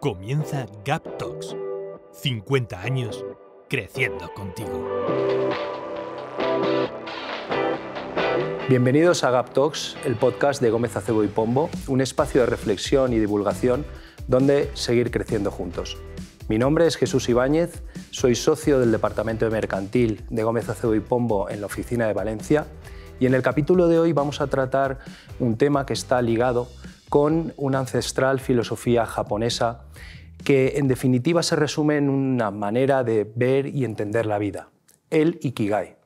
Comienza Gap Talks. 50 años creciendo contigo. Bienvenidos a Gap Talks, el podcast de Gómez Acebo y Pombo, un espacio de reflexión y divulgación donde seguir creciendo juntos. Mi nombre es Jesús Ibáñez, soy socio del Departamento de Mercantil de Gómez Acebo y Pombo en la oficina de Valencia y en el capítulo de hoy vamos a tratar un tema que está ligado con una ancestral filosofía japonesa que en definitiva se resume en una manera de ver y entender la vida, el Ikigai.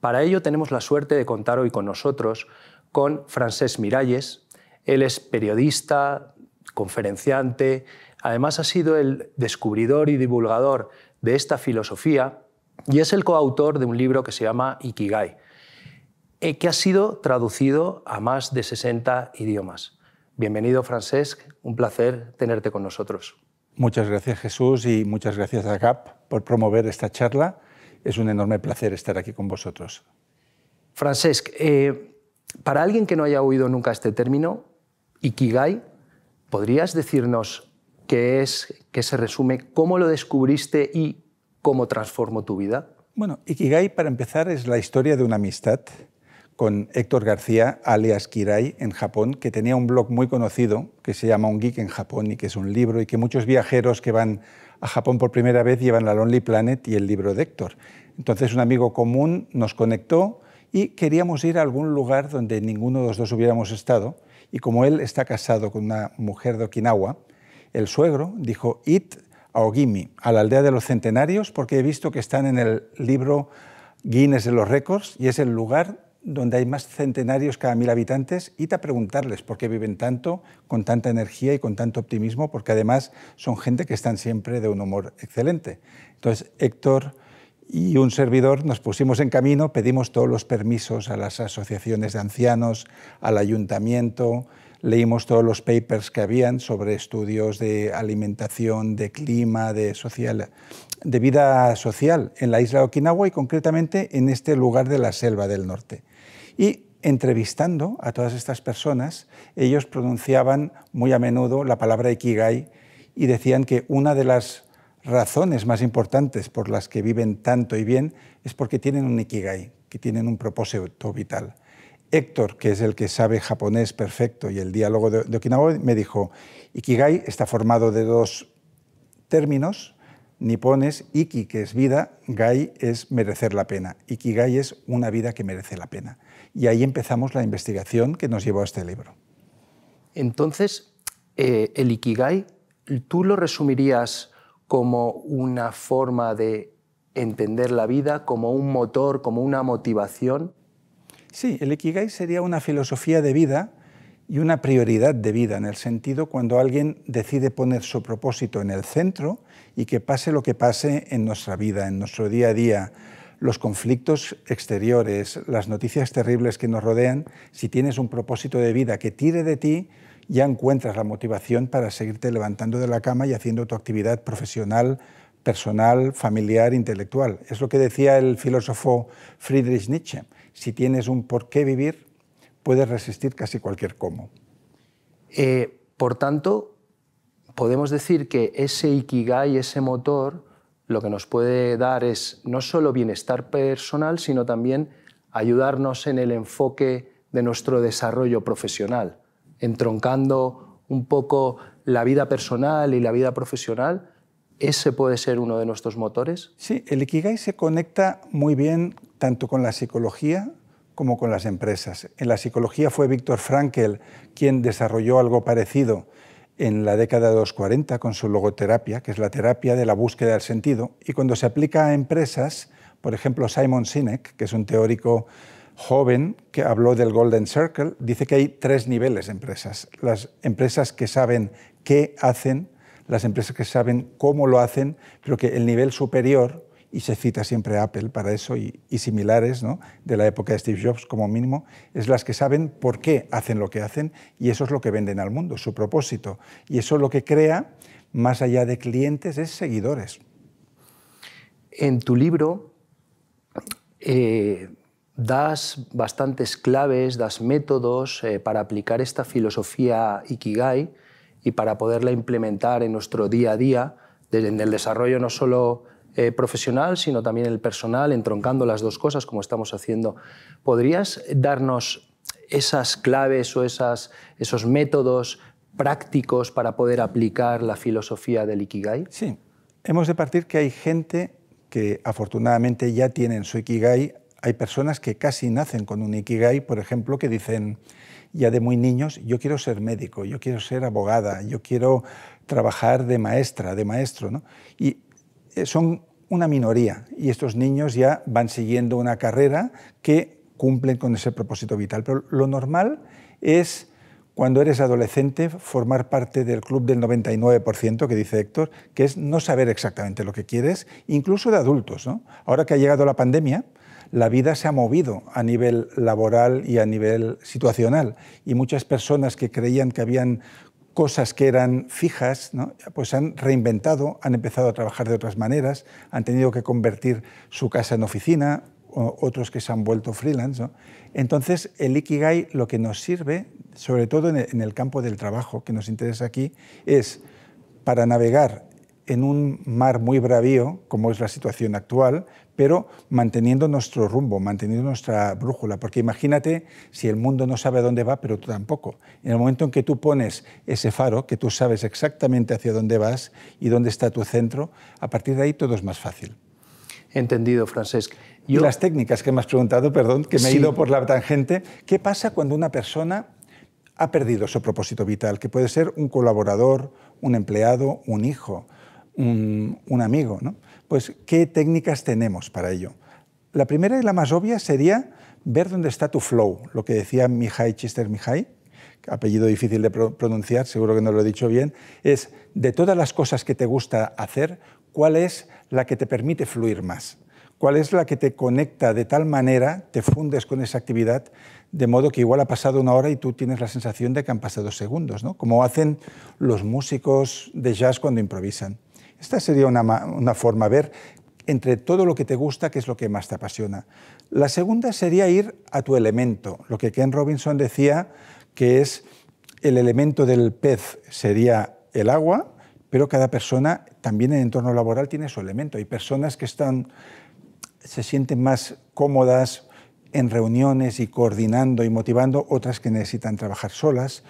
Para ello tenemos la suerte de contar hoy con nosotros con Francesc Miralles. Él es periodista, conferenciante, además ha sido el descubridor y divulgador de esta filosofía y es el coautor de un libro que se llama Ikigai, eh, que ha sido traducido a más de 60 idiomas. Bienvenido, Francesc. Un placer tenerte con nosotros. Muchas gracias, Jesús, y muchas gracias a GAP por promover esta charla. Es un enorme placer estar aquí con vosotros. Francesc, eh, para alguien que no haya oído nunca este término, Ikigai, ¿podrías decirnos qué es, qué se resume, cómo lo descubriste y cómo transformó tu vida? Bueno, Ikigai, para empezar, es la historia de una amistad con Héctor García, alias Kirai, en Japón, que tenía un blog muy conocido que se llama Un Geek en Japón y que es un libro y que muchos viajeros que van a Japón por primera vez llevan la Lonely Planet y el libro de Héctor. Entonces un amigo común nos conectó y queríamos ir a algún lugar donde ninguno de los dos hubiéramos estado y como él está casado con una mujer de Okinawa, el suegro dijo, «It a Ogimi, a la aldea de los centenarios, porque he visto que están en el libro Guinness de los récords y es el lugar donde hay más centenarios cada mil habitantes, y a preguntarles por qué viven tanto, con tanta energía y con tanto optimismo, porque además son gente que están siempre de un humor excelente. Entonces, Héctor y un servidor nos pusimos en camino, pedimos todos los permisos a las asociaciones de ancianos, al ayuntamiento, leímos todos los papers que habían sobre estudios de alimentación, de clima, de vida social en la isla de Okinawa y concretamente en este lugar de la selva del norte. Y entrevistando a todas estas personas, ellos pronunciaban muy a menudo la palabra Ikigai y decían que una de las razones más importantes por las que viven tanto y bien es porque tienen un Ikigai, que tienen un propósito vital. Héctor, que es el que sabe japonés perfecto y el diálogo de, Okinawa, me dijo, Ikigai está formado de dos términos nipones, Iki, que es vida, Gai es merecer la pena. Ikigai es una vida que merece la pena. Y ahí empezamos la investigación que nos llevó a este libro. Entonces, eh, el Ikigai, ¿tú lo resumirías como una forma de entender la vida, como un motor, como una motivación? Sí, el Ikigai sería una filosofía de vida y una prioridad de vida, en el sentido cuando alguien decide poner su propósito en el centro y que pase lo que pase en nuestra vida, en nuestro día a día, los conflictos exteriores, las noticias terribles que nos rodean, si tienes un propósito de vida que tire de ti, ya encuentras la motivación para seguirte levantando de la cama y haciendo tu actividad profesional, personal, familiar, intelectual. Es lo que decía el filósofo Friedrich Nietzsche. Si tienes un por qué vivir, puedes resistir casi cualquier cómo. Eh, por tanto, podemos decir que ese ikigai, ese motor, lo que nos puede dar es no solo bienestar personal, sino también ayudarnos en el enfoque de nuestro desarrollo profesional, entroncando un poco la vida personal y la vida profesional. ¿Ese puede ser uno de nuestros motores? Sí, el Ikigai se conecta muy bien tanto con la psicología como con las empresas. En la psicología fue Víctor Frankel, quien desarrolló algo parecido en la década de los 40 con su logoterapia, que es la terapia de la búsqueda del sentido, y cuando se aplica a empresas, por ejemplo Simon Sinek, que es un teórico joven que habló del Golden Circle, dice que hay tres niveles de empresas. Las empresas que saben qué hacen, las empresas que saben cómo lo hacen, pero que el nivel superior y se cita siempre Apple para eso y, similares de la época de Steve Jobs como mínimo, es las que saben por qué hacen lo que hacen y eso es lo que venden al mundo, su propósito. Y eso es lo que crea, más allá de clientes, es seguidores. En tu libro eh, das bastantes claves, das métodos eh, para aplicar esta filosofía Ikigai y para poderla implementar en nuestro día a día, en el desarrollo no solo eh, profesional, sino también el personal, entroncando las dos cosas como estamos haciendo. ¿Podrías darnos esas claves o esas, esos métodos prácticos para poder aplicar la filosofía del Ikigai? Sí, hemos de partir que hay gente que afortunadamente ya tienen su Ikigai. Hay personas que casi nacen con un Ikigai, por ejemplo, que dicen ya de muy niños, yo quiero ser médico, yo quiero ser abogada, yo quiero trabajar de maestra, de maestro. ¿no? Y eh, son una minoría y estos niños ya van siguiendo una carrera que cumplen con ese propósito vital. Pero lo normal es, cuando eres adolescente, formar parte del club del 99%, que dice Héctor, que es no saber exactamente lo que quieres, incluso de adultos. Ahora que ha llegado la pandemia, la vida se ha movido a nivel laboral y a nivel situacional. Y muchas personas que creían que habían cosas que eran fijas, pues han reinventado, han empezado a trabajar de otras maneras, han tenido que convertir su casa en oficina, otros que se han vuelto freelance. Entonces, el Ikigai lo que nos sirve, sobre todo en el campo del trabajo que nos interesa aquí, es para navegar en un mar muy bravío, como es la situación actual, pero manteniendo nuestro rumbo, manteniendo nuestra brújula, porque imagínate si el mundo no sabe a dónde va, pero tú tampoco. En el momento en que tú pones ese faro, que tú sabes exactamente hacia dónde vas y dónde está tu centro, a partir de ahí todo es más fácil. Entendido, Francesc. Y las técnicas que me has preguntado, perdón, que me he ido por la tangente. ¿Qué pasa cuando una persona ha perdido su propósito vital, que puede ser un colaborador, un empleado, un hijo, un, un amigo, ¿no? Pues, ¿qué técnicas tenemos para ello? La primera y la más obvia sería ver dónde está tu flow, lo que decía Mihai Chister Mihai, apellido difícil de pronunciar, seguro que no lo he dicho bien, es de todas las cosas que te gusta hacer, ¿cuál es la que te permite fluir más? ¿Cuál es la que te conecta de tal manera, te fundes con esa actividad, de modo que igual ha pasado una hora y tú tienes la sensación de que han pasado segundos, ¿no? como hacen los músicos de jazz cuando improvisan? Esta sería una, forma forma, ver entre todo lo que te gusta, qué es lo que más te apasiona. La segunda sería ir a tu elemento, lo que Ken Robinson decía que es el elemento del pez sería el agua, pero cada persona también en el entorno laboral tiene su elemento. Hay personas que están, se sienten más cómodas en reuniones y coordinando y motivando, otras que necesitan trabajar solas,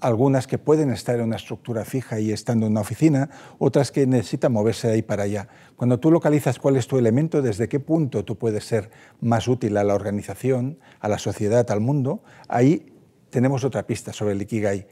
algunas que pueden estar en una estructura fija y estando en una oficina, otras que necesitan moverse de ahí para allá. Cuando tú localizas cuál es tu elemento, desde qué punto tú puedes ser más útil a la organización, a la sociedad, al mundo, ahí tenemos otra pista sobre el Ikigai.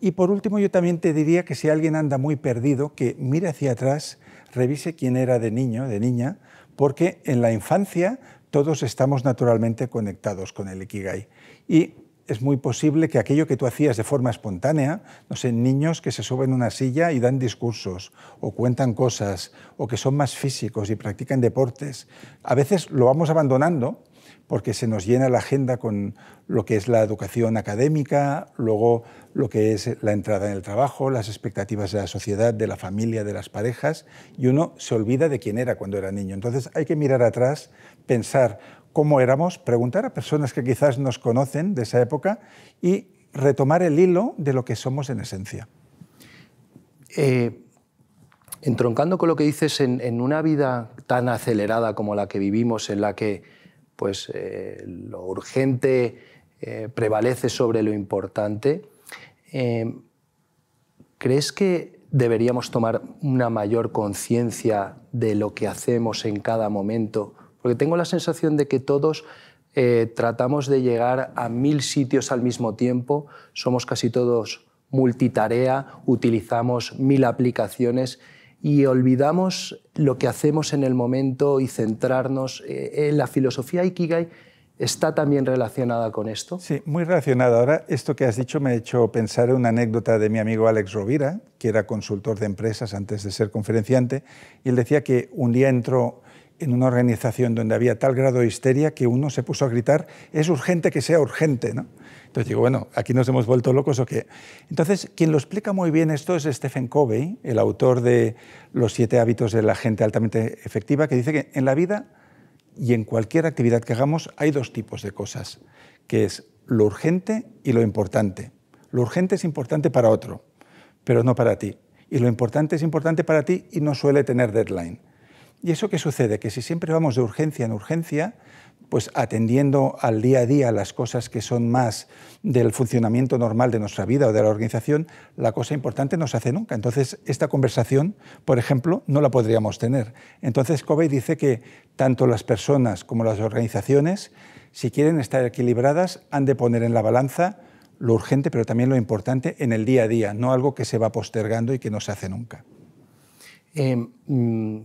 Y por último, yo también te diría que si alguien anda muy perdido, que mire hacia atrás, revise quién era de niño, de niña, porque en la infancia todos estamos naturalmente conectados con el Ikigai. Y es muy posible que aquello que tú hacías de forma espontánea, no sé, niños que se suben a una silla y dan discursos, o cuentan cosas, o que son más físicos y practican deportes, a veces lo vamos abandonando porque se nos llena la agenda con lo que es la educación académica, luego lo que es la entrada en el trabajo, las expectativas de la sociedad, de la familia, de las parejas, y uno se olvida de quién era cuando era niño. Entonces hay que mirar atrás, pensar, cómo éramos, preguntar a personas que quizás nos conocen de esa época y retomar el hilo de lo que somos en esencia. Eh, entroncando con lo que dices, en, una vida tan acelerada como la que vivimos, en la que pues, eh, lo urgente eh, prevalece sobre lo importante, ¿crees que deberíamos tomar una mayor conciencia de lo que hacemos en cada momento porque tengo la sensación de que todos eh, tratamos de llegar a mil sitios al mismo tiempo, somos casi todos multitarea, utilizamos mil aplicaciones y olvidamos lo que hacemos en el momento y centrarnos eh, en la filosofía Ikigai. ¿Está también relacionada con esto? Sí, muy relacionada. Ahora, esto que has dicho me ha hecho pensar en una anécdota de mi amigo Alex Rovira, que era consultor de empresas antes de ser conferenciante, y él decía que un día entró en una organización donde había tal grado de histeria que uno se puso a gritar, es urgente que sea urgente. ¿no? Entonces digo, bueno, aquí nos hemos vuelto locos o qué. Entonces, quien lo explica muy bien esto es Stephen Covey, el autor de Los siete hábitos de la gente altamente efectiva, que dice que en la vida y en cualquier actividad que hagamos hay dos tipos de cosas, que es lo urgente y lo importante. Lo urgente es importante para otro, pero no para ti. Y lo importante es importante para ti y no suele tener deadline. ¿Y eso qué sucede? Que si siempre vamos de urgencia en urgencia, pues atendiendo al día a día las cosas que son más del funcionamiento normal de nuestra vida o de la organización, la cosa importante no se hace nunca. Entonces, esta conversación, por ejemplo, no la podríamos tener. Entonces, Covey dice que tanto las personas como las organizaciones, si quieren estar equilibradas, han de poner en la balanza lo urgente, pero también lo importante en el día a día, no algo que se va postergando y que no se hace nunca. Eh, mm,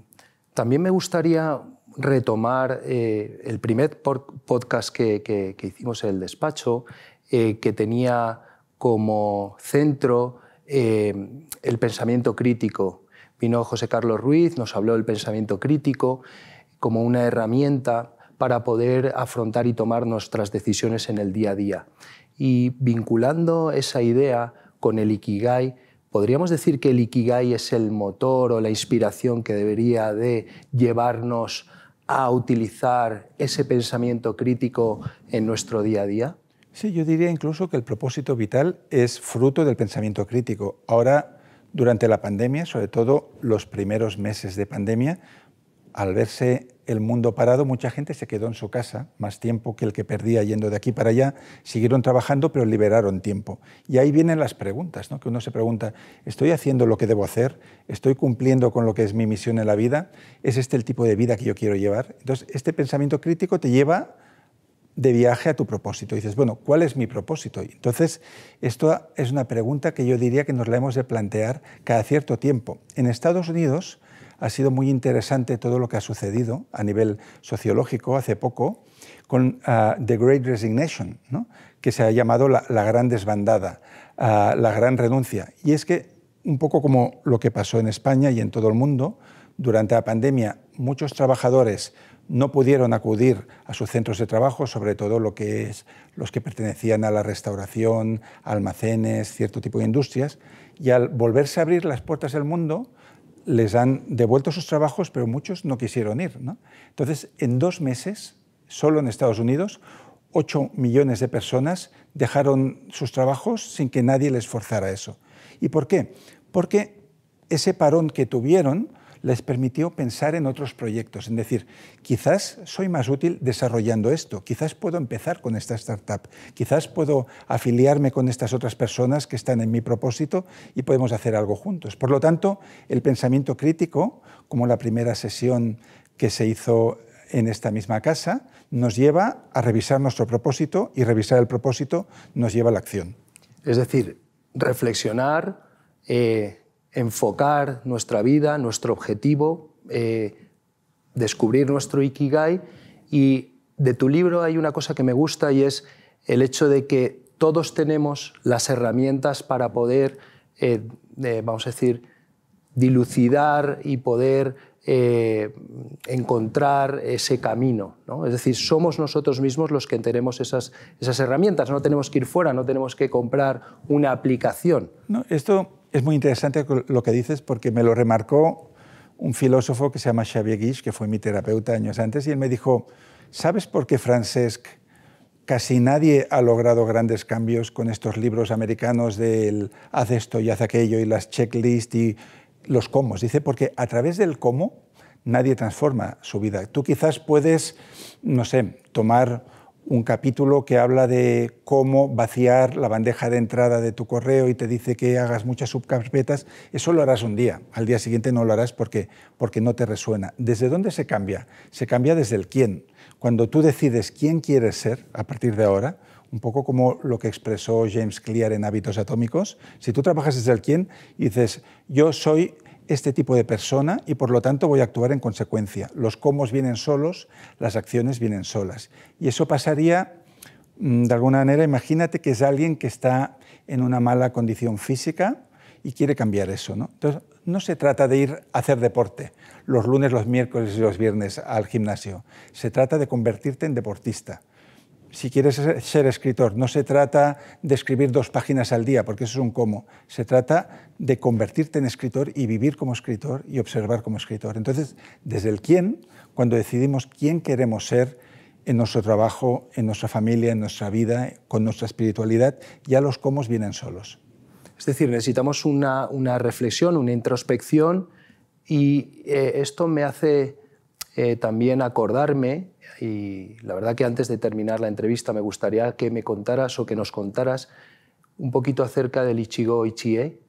también me gustaría retomar eh, el primer podcast que, hicimos en el despacho, eh, que tenía como centro eh, el pensamiento crítico. Vino José Carlos Ruiz, nos habló del pensamiento crítico como una herramienta para poder afrontar y tomar nuestras decisiones en el día a día. Y vinculando esa idea con el Ikigai, ¿Podríamos decir que el Ikigai es el motor o la inspiración que debería de llevarnos a utilizar ese pensamiento crítico en nuestro día a día? Sí, yo diría incluso que el propósito vital es fruto del pensamiento crítico. Ahora, durante la pandemia, sobre todo los primeros meses de pandemia, al verse el mundo parado, mucha gente se quedó en su casa más tiempo que el que perdía yendo de aquí para allá. Siguieron trabajando, pero liberaron tiempo. Y ahí vienen las preguntas, ¿no? que uno se pregunta, ¿estoy haciendo lo que debo hacer? ¿Estoy cumpliendo con lo que es mi misión en la vida? ¿Es este el tipo de vida que yo quiero llevar? Entonces, este pensamiento crítico te lleva de viaje a tu propósito. dices, bueno, ¿cuál es mi propósito? entonces, esto es una pregunta que yo diría que nos la hemos de plantear cada cierto tiempo. En Estados Unidos, ha sido muy interesante todo lo que ha sucedido a nivel sociológico hace poco con ah, The Great Resignation, que se ha llamado la, gran desbandada, ah, la gran renuncia. Y es que, un poco como lo que pasó en España y en todo el mundo, durante la pandemia muchos trabajadores no pudieron acudir a sus centros de trabajo, sobre todo lo que es, los que pertenecían a la restauración, almacenes, cierto tipo de industrias, y al volverse a abrir las puertas del mundo, les han devuelto sus trabajos, pero muchos no quisieron ir. Entonces, en dos meses, solo en Estados Unidos, ocho millones de personas dejaron sus trabajos sin que nadie les forzara eso. ¿Y por qué? Porque ese parón que tuvieron les permitió pensar en otros proyectos, en decir, quizás soy más útil desarrollando esto, quizás puedo empezar con esta startup, quizás puedo afiliarme con estas otras personas que están en mi propósito y podemos hacer algo juntos. Por lo tanto, el pensamiento crítico, como la primera sesión que se hizo en esta misma casa, nos lleva a revisar nuestro propósito y revisar el propósito nos lleva a la acción. Es decir, reflexionar, eh, enfocar nuestra vida, nuestro objetivo, eh, descubrir nuestro Ikigai. Y de tu libro hay una cosa que me gusta y es el hecho de que todos tenemos las herramientas para poder, eh, vamos a decir, dilucidar y poder eh, encontrar ese camino. ¿no? Es decir, somos nosotros mismos los que tenemos esas, esas herramientas, no tenemos que ir fuera, no tenemos que comprar una aplicación. No, esto es muy interesante lo que dices porque me lo remarcó un filósofo que se llama Xavier Guiche, que fue mi terapeuta años antes, y él me dijo, ¿sabes por qué Francesc casi nadie ha logrado grandes cambios con estos libros americanos del haz esto y haz aquello y las checklists y los cómo? Dice, porque a través del cómo nadie transforma su vida. Tú quizás puedes, no sé, tomar un capítulo que habla de cómo vaciar la bandeja de entrada de tu correo y te dice que hagas muchas subcarpetas, eso lo harás un día, al día siguiente no lo harás porque, porque no te resuena. ¿Desde dónde se cambia? Se cambia desde el quién. Cuando tú decides quién quieres ser a partir de ahora, un poco como lo que expresó James Clear en Hábitos Atómicos, si tú trabajas desde el quién y dices, yo soy este tipo de persona y por lo tanto voy a actuar en consecuencia. Los comos vienen solos, las acciones vienen solas. Y eso pasaría, mm, de alguna manera, imagínate que es alguien que está en una mala condición física y quiere cambiar eso. ¿no? Entonces, no se trata de ir a hacer deporte los lunes, los miércoles y los viernes al gimnasio. Se trata de convertirte en deportista si quieres ser escritor, no se trata de escribir dos páginas al día, porque eso es un cómo. Se trata de convertirte en escritor y vivir como escritor y observar como escritor. Entonces, desde el quién, cuando decidimos quién queremos ser en nuestro trabajo, en nuestra familia, en nuestra vida, con nuestra espiritualidad, ya los cómo vienen solos. Es decir, necesitamos una, reflexión, una introspección, y eh, esto me hace eh, también acordarme y la verdad que antes de terminar la entrevista me gustaría que me contaras o que nos contaras un poquito acerca del Ichigo Ichie.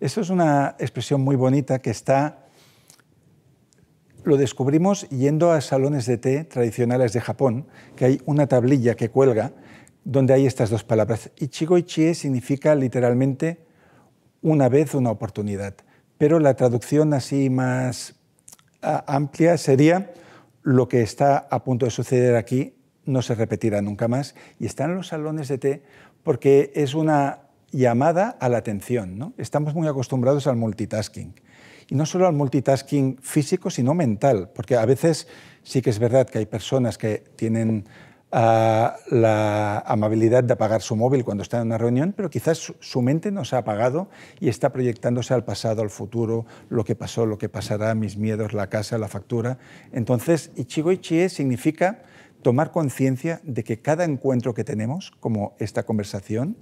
Eso es una expresión muy bonita que está... Lo descubrimos yendo a salones de té tradicionales de Japón, que hay una tablilla que cuelga donde hay estas dos palabras. Ichigo Ichie significa literalmente una vez una oportunidad, pero la traducción así más ah, amplia sería lo que está a punto de suceder aquí no se repetirá nunca más y está en los salones de té porque es una llamada a la atención. ¿no? Estamos muy acostumbrados al multitasking. Y no solo al multitasking físico, sino mental, porque a veces sí que es verdad que hay personas que tienen a la amabilidad de apagar su móvil cuando está en una reunión, pero quizás su mente no se ha apagado y está proyectándose al pasado, al futuro, lo que pasó, lo que pasará, mis miedos, la casa, la factura. Entonces, Ichigo Ichie significa tomar conciencia de que cada encuentro que tenemos, como esta conversación,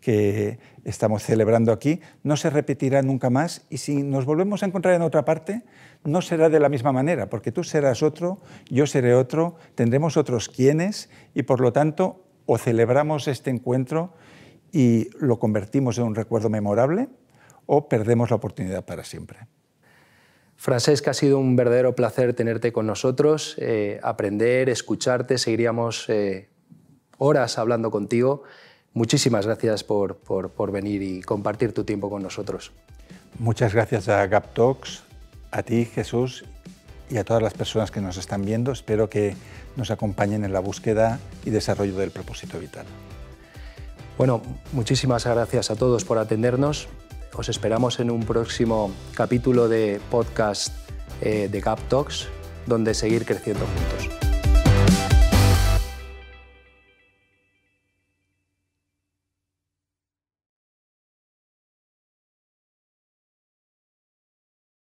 que estamos celebrando aquí no se repetirá nunca más y si nos volvemos a encontrar en otra parte, no será de la misma manera, porque tú serás otro, yo seré otro, tendremos otros quienes y por lo tanto o celebramos este encuentro y lo convertimos en un recuerdo memorable o perdemos la oportunidad para siempre. Francesca, ha sido un verdadero placer tenerte con nosotros, eh, aprender, escucharte, seguiríamos eh, horas hablando contigo. Muchísimas gracias por, venir y compartir tu tiempo con nosotros. Muchas gracias a Gap Talks, a ti Jesús y a todas las personas que nos están viendo. Espero que nos acompañen en la búsqueda y desarrollo del propósito vital. Bueno, muchísimas gracias a todos por atendernos. Os esperamos en un próximo capítulo de podcast eh, de Gap Talks, donde seguir creciendo juntos.